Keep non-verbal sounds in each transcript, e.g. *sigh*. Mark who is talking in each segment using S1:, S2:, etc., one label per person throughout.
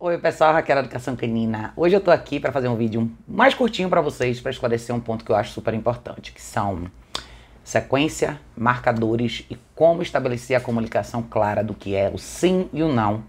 S1: Oi pessoal, Raquel da Educação Canina. Hoje eu tô aqui para fazer um vídeo mais curtinho para vocês para esclarecer um ponto que eu acho super importante, que são sequência, marcadores e como estabelecer a comunicação clara do que é o sim e o não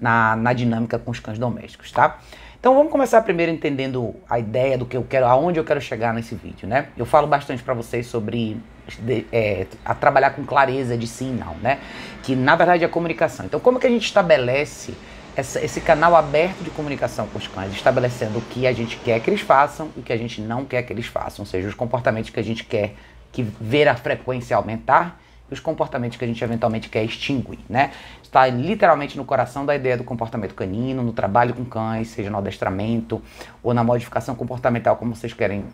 S1: na, na dinâmica com os cães domésticos, tá? Então vamos começar primeiro entendendo a ideia do que eu quero, aonde eu quero chegar nesse vídeo, né? Eu falo bastante para vocês sobre de, é, a trabalhar com clareza de sim e não, né? Que na verdade é a comunicação. Então como que a gente estabelece essa, esse canal aberto de comunicação com os cães, estabelecendo o que a gente quer que eles façam e o que a gente não quer que eles façam, ou seja, os comportamentos que a gente quer que ver a frequência aumentar e os comportamentos que a gente eventualmente quer extinguir, né? Está literalmente no coração da ideia do comportamento canino, no trabalho com cães, seja no adestramento ou na modificação comportamental, como vocês querem,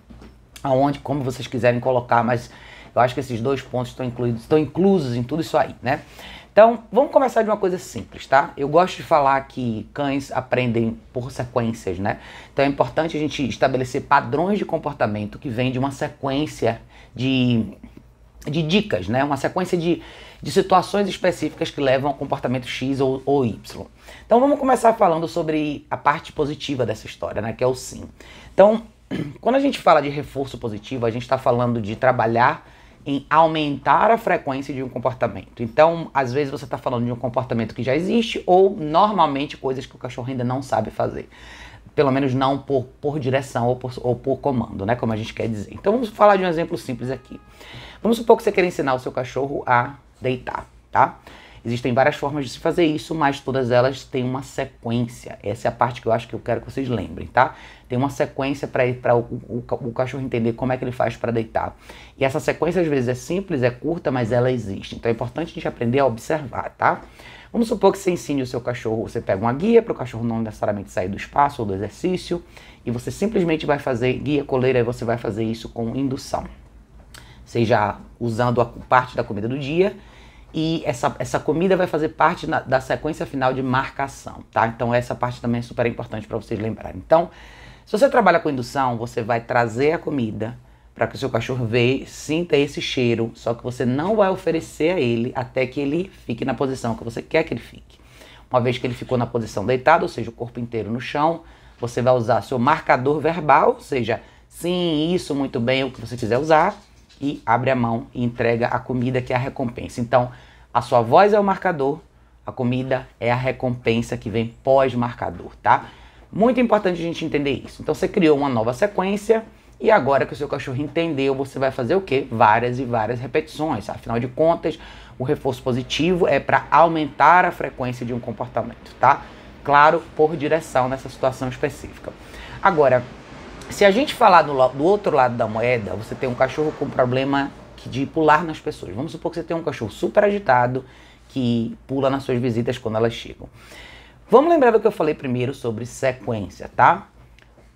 S1: aonde, como vocês quiserem colocar, mas eu acho que esses dois pontos estão incluídos, estão inclusos em tudo isso aí, né? Então, vamos começar de uma coisa simples, tá? Eu gosto de falar que cães aprendem por sequências, né? Então é importante a gente estabelecer padrões de comportamento que vêm de uma sequência de, de dicas, né? Uma sequência de, de situações específicas que levam ao comportamento X ou, ou Y. Então vamos começar falando sobre a parte positiva dessa história, né? Que é o sim. Então, *clears throat* quando a gente fala de reforço positivo, a gente está falando de trabalhar em aumentar a frequência de um comportamento. Então, às vezes você está falando de um comportamento que já existe ou normalmente coisas que o cachorro ainda não sabe fazer. Pelo menos não por, por direção ou por, ou por comando, né? Como a gente quer dizer. Então vamos falar de um exemplo simples aqui. Vamos supor que você quer ensinar o seu cachorro a deitar, tá? Existem várias formas de se fazer isso, mas todas elas têm uma sequência. Essa é a parte que eu acho que eu quero que vocês lembrem, tá? Tem uma sequência para o, o, o cachorro entender como é que ele faz para deitar. E essa sequência às vezes é simples, é curta, mas ela existe. Então é importante a gente aprender a observar, tá? Vamos supor que você ensine o seu cachorro, você pega uma guia para o cachorro não necessariamente sair do espaço ou do exercício, e você simplesmente vai fazer guia coleira e você vai fazer isso com indução. Seja usando a parte da comida do dia, e essa, essa comida vai fazer parte na, da sequência final de marcação, tá? Então essa parte também é super importante para vocês lembrarem. Então, se você trabalha com indução, você vai trazer a comida para que o seu cachorro veja, sinta esse cheiro, só que você não vai oferecer a ele até que ele fique na posição que você quer que ele fique. Uma vez que ele ficou na posição deitado, ou seja, o corpo inteiro no chão, você vai usar seu marcador verbal, ou seja, sim, isso, muito bem, o que você quiser usar e abre a mão e entrega a comida que é a recompensa. Então, a sua voz é o marcador, a comida é a recompensa que vem pós-marcador, tá? Muito importante a gente entender isso. Então, você criou uma nova sequência e agora que o seu cachorro entendeu, você vai fazer o quê? Várias e várias repetições. Afinal de contas, o reforço positivo é para aumentar a frequência de um comportamento, tá? Claro, por direção nessa situação específica. Agora, se a gente falar do, do outro lado da moeda, você tem um cachorro com problema de pular nas pessoas. Vamos supor que você tem um cachorro super agitado que pula nas suas visitas quando elas chegam. Vamos lembrar do que eu falei primeiro sobre sequência, tá?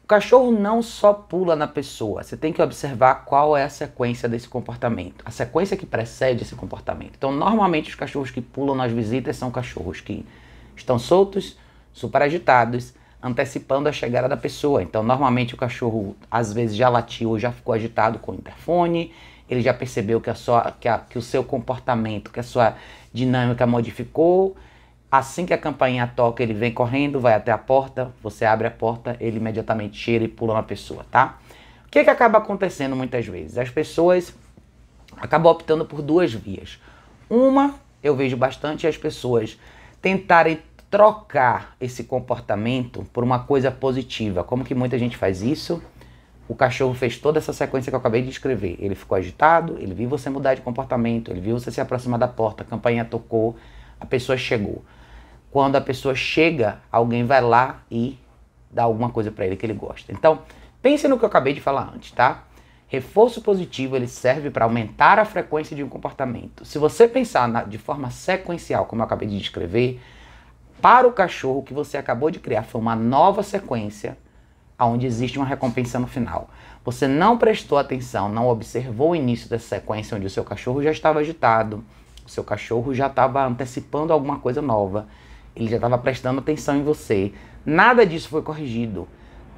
S1: O cachorro não só pula na pessoa, você tem que observar qual é a sequência desse comportamento, a sequência que precede esse comportamento. Então, normalmente os cachorros que pulam nas visitas são cachorros que estão soltos, super agitados antecipando a chegada da pessoa. Então, normalmente o cachorro às vezes já latiu ou já ficou agitado com o interfone, ele já percebeu que, a sua, que, a, que o seu comportamento, que a sua dinâmica modificou. Assim que a campainha toca, ele vem correndo, vai até a porta, você abre a porta, ele imediatamente cheira e pula na pessoa, tá? O que, é que acaba acontecendo muitas vezes? As pessoas acabam optando por duas vias. Uma, eu vejo bastante as pessoas tentarem trocar esse comportamento por uma coisa positiva. Como que muita gente faz isso? O cachorro fez toda essa sequência que eu acabei de descrever. Ele ficou agitado, ele viu você mudar de comportamento, ele viu você se aproximar da porta, a campainha tocou, a pessoa chegou. Quando a pessoa chega, alguém vai lá e dá alguma coisa para ele que ele gosta. Então, pense no que eu acabei de falar antes, tá? Reforço positivo ele serve para aumentar a frequência de um comportamento. Se você pensar na, de forma sequencial, como eu acabei de descrever, para o cachorro que você acabou de criar. Foi uma nova sequência onde existe uma recompensa no final. Você não prestou atenção, não observou o início dessa sequência onde o seu cachorro já estava agitado, o seu cachorro já estava antecipando alguma coisa nova, ele já estava prestando atenção em você. Nada disso foi corrigido.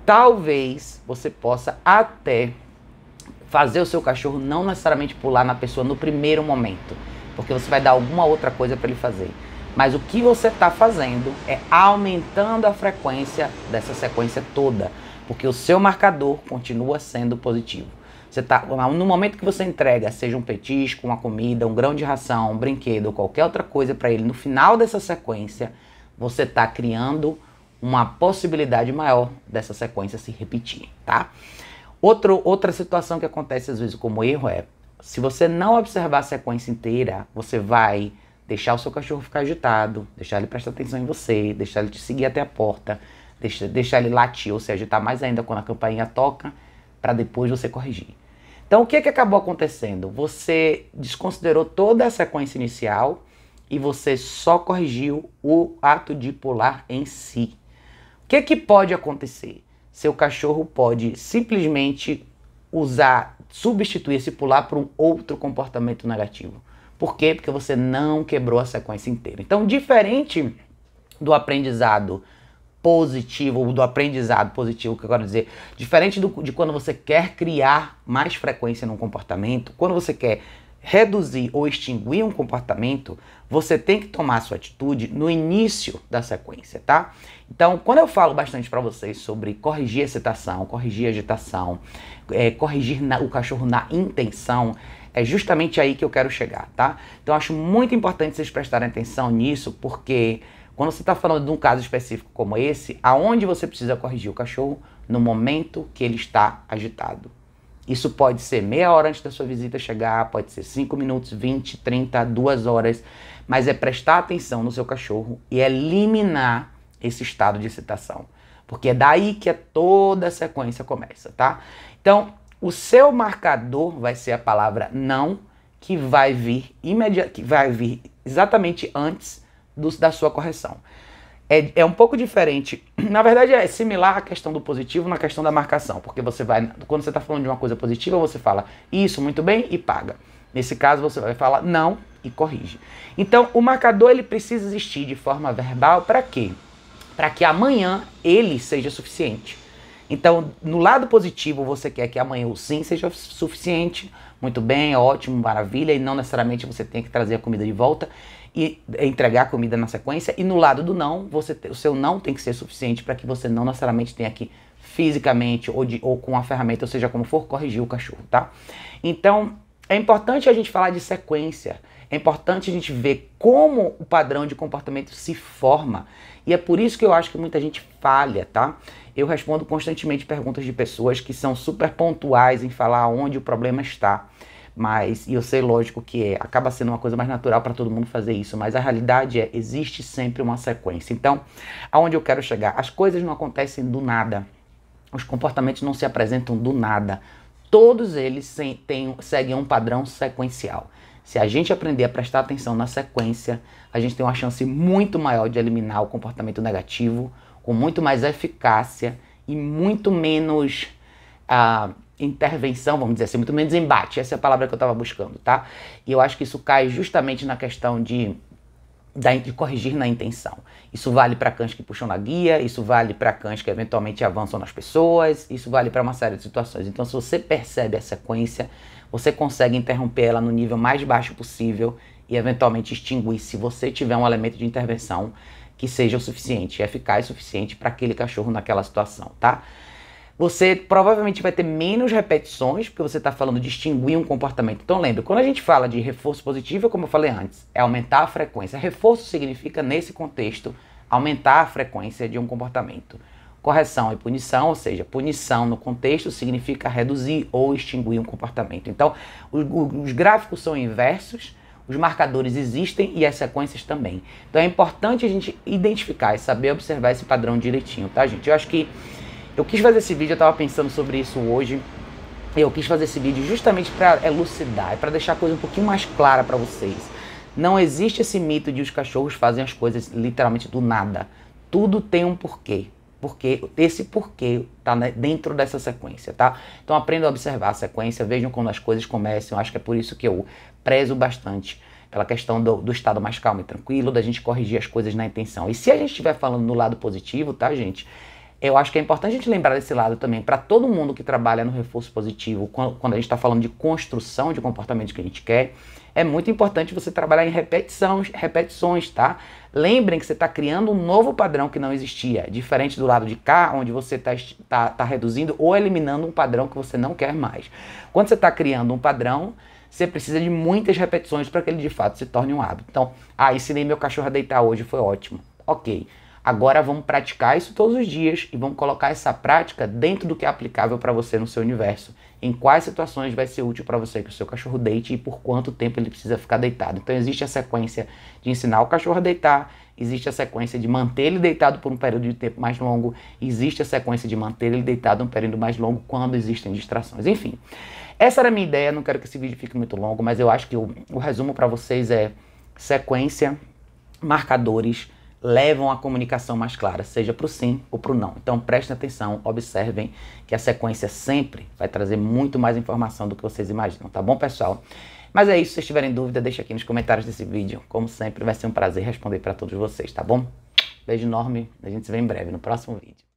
S1: Talvez você possa até fazer o seu cachorro não necessariamente pular na pessoa no primeiro momento, porque você vai dar alguma outra coisa para ele fazer. Mas o que você está fazendo é aumentando a frequência dessa sequência toda, porque o seu marcador continua sendo positivo. Você tá, no momento que você entrega, seja um petisco, uma comida, um grão de ração, um brinquedo ou qualquer outra coisa para ele, no final dessa sequência, você está criando uma possibilidade maior dessa sequência se repetir, tá? Outro, outra situação que acontece às vezes como erro é, se você não observar a sequência inteira, você vai deixar o seu cachorro ficar agitado, deixar ele prestar atenção em você, deixar ele te seguir até a porta, deixar, deixar ele latir, ou se agitar mais ainda quando a campainha toca, para depois você corrigir. Então, o que, é que acabou acontecendo? Você desconsiderou toda a sequência inicial e você só corrigiu o ato de pular em si. O que, é que pode acontecer? Seu cachorro pode simplesmente usar, substituir esse pular por um outro comportamento negativo. Por quê? Porque você não quebrou a sequência inteira. Então, diferente do aprendizado positivo, ou do aprendizado positivo, que eu quero dizer, diferente do, de quando você quer criar mais frequência num comportamento, quando você quer reduzir ou extinguir um comportamento, você tem que tomar sua atitude no início da sequência, tá? Então, quando eu falo bastante para vocês sobre corrigir excitação, corrigir agitação, é, corrigir na, o cachorro na intenção, é justamente aí que eu quero chegar, tá? Então acho muito importante vocês prestarem atenção nisso, porque quando você está falando de um caso específico como esse, aonde você precisa corrigir o cachorro? No momento que ele está agitado. Isso pode ser meia hora antes da sua visita chegar, pode ser 5 minutos, 20, 30, 2 horas, mas é prestar atenção no seu cachorro e eliminar esse estado de excitação. Porque é daí que toda a sequência começa, tá? Então, o seu marcador vai ser a palavra não, que vai vir imediatamente, que vai vir exatamente antes do, da sua correção. É, é um pouco diferente, *clears throat* na verdade é similar à questão do positivo na questão da marcação, porque você vai, quando você está falando de uma coisa positiva, você fala isso, muito bem, e paga. Nesse caso, você vai falar não e corrige. Então, o marcador ele precisa existir de forma verbal para quê? Para que amanhã ele seja suficiente. Então, no lado positivo, você quer que amanhã o sim seja suficiente, muito bem, ótimo, maravilha, e não necessariamente você tem que trazer a comida de volta e entregar a comida na sequência. E no lado do não, você, o seu não tem que ser suficiente para que você não necessariamente tenha que fisicamente ou, de, ou com a ferramenta, ou seja como for, corrigir o cachorro, tá? Então, é importante a gente falar de sequência. É importante a gente ver como o padrão de comportamento se forma. E é por isso que eu acho que muita gente falha, tá? Eu respondo constantemente perguntas de pessoas que são super pontuais em falar onde o problema está. Mas, e eu sei, lógico, que é, acaba sendo uma coisa mais natural para todo mundo fazer isso, mas a realidade é, existe sempre uma sequência. Então, aonde eu quero chegar? As coisas não acontecem do nada. Os comportamentos não se apresentam do nada. Todos eles tem, seguem um padrão sequencial. Se a gente aprender a prestar atenção na sequência, a gente tem uma chance muito maior de eliminar o comportamento negativo com muito mais eficácia e muito menos uh, intervenção, vamos dizer assim, muito menos embate. Essa é a palavra que eu estava buscando, tá? E eu acho que isso cai justamente na questão de de corrigir na intenção. Isso vale para cães que puxam na guia, isso vale para cães que eventualmente avançam nas pessoas, isso vale para uma série de situações. Então, se você percebe a sequência, você consegue interromper ela no nível mais baixo possível e eventualmente extinguir se você tiver um elemento de intervenção que seja o suficiente, eficaz o suficiente para aquele cachorro naquela situação, tá? Você provavelmente vai ter menos repetições, porque você está falando de extinguir um comportamento. Então lembre, quando a gente fala de reforço positivo, como eu falei antes, é aumentar a frequência. Reforço significa, nesse contexto, aumentar a frequência de um comportamento correção e punição, ou seja, punição no contexto significa reduzir ou extinguir um comportamento. Então, os, os, gráficos são inversos, os marcadores existem e as sequências também. Então é importante a gente identificar e saber observar esse padrão direitinho, tá, gente? Eu acho que eu quis fazer esse vídeo, eu estava pensando sobre isso hoje. Eu quis fazer esse vídeo justamente para elucidar, para deixar a coisa um pouquinho mais clara para vocês. Não existe esse mito de os cachorros fazem as coisas literalmente do nada. Tudo tem um porquê, porque esse porquê está né, dentro dessa sequência, tá? Então aprenda a observar a sequência, vejam quando as coisas começam. Acho que é por isso que eu prezo bastante pela questão do, do, estado mais calmo e tranquilo, da gente corrigir as coisas na intenção. E se a gente estiver falando no lado positivo, tá, gente? Eu acho que é importante a gente lembrar desse lado também, para todo mundo que trabalha no reforço positivo, quando, quando a gente está falando de construção de comportamento que a gente quer, é muito importante você trabalhar em repetições, repetições, tá? Lembrem que você está criando um novo padrão que não existia, diferente do lado de cá, onde você tá está tá, tá reduzindo ou eliminando um padrão que você não quer mais. Quando você está criando um padrão, você precisa de muitas repetições para que ele de fato se torne um hábito. Então, ah, ensinei meu cachorro a deitar hoje, foi ótimo. Ok. Agora vamos praticar isso todos os dias e vamos colocar essa prática dentro do que é aplicável para você no seu universo em quais situações vai ser útil para você que o seu cachorro deite e por quanto tempo ele precisa ficar deitado. Então existe a sequência de ensinar o cachorro a deitar, existe a sequência de manter ele deitado por um período de tempo mais longo, existe a sequência de manter ele deitado um período mais longo quando existem distrações. Enfim, essa era a minha ideia, não quero que esse vídeo fique muito longo, mas eu acho que o, o resumo para vocês é sequência, marcadores, levam a comunicação mais clara, seja para o sim ou para o não. Então prestem atenção, observem que a sequência sempre vai trazer muito mais informação do que vocês imaginam, tá bom, pessoal? Mas é isso, se tiverem dúvida, deixa aqui nos comentários desse vídeo. Como sempre, vai ser um prazer responder para todos vocês, tá bom? Beijo enorme, a gente se vê em breve no próximo vídeo.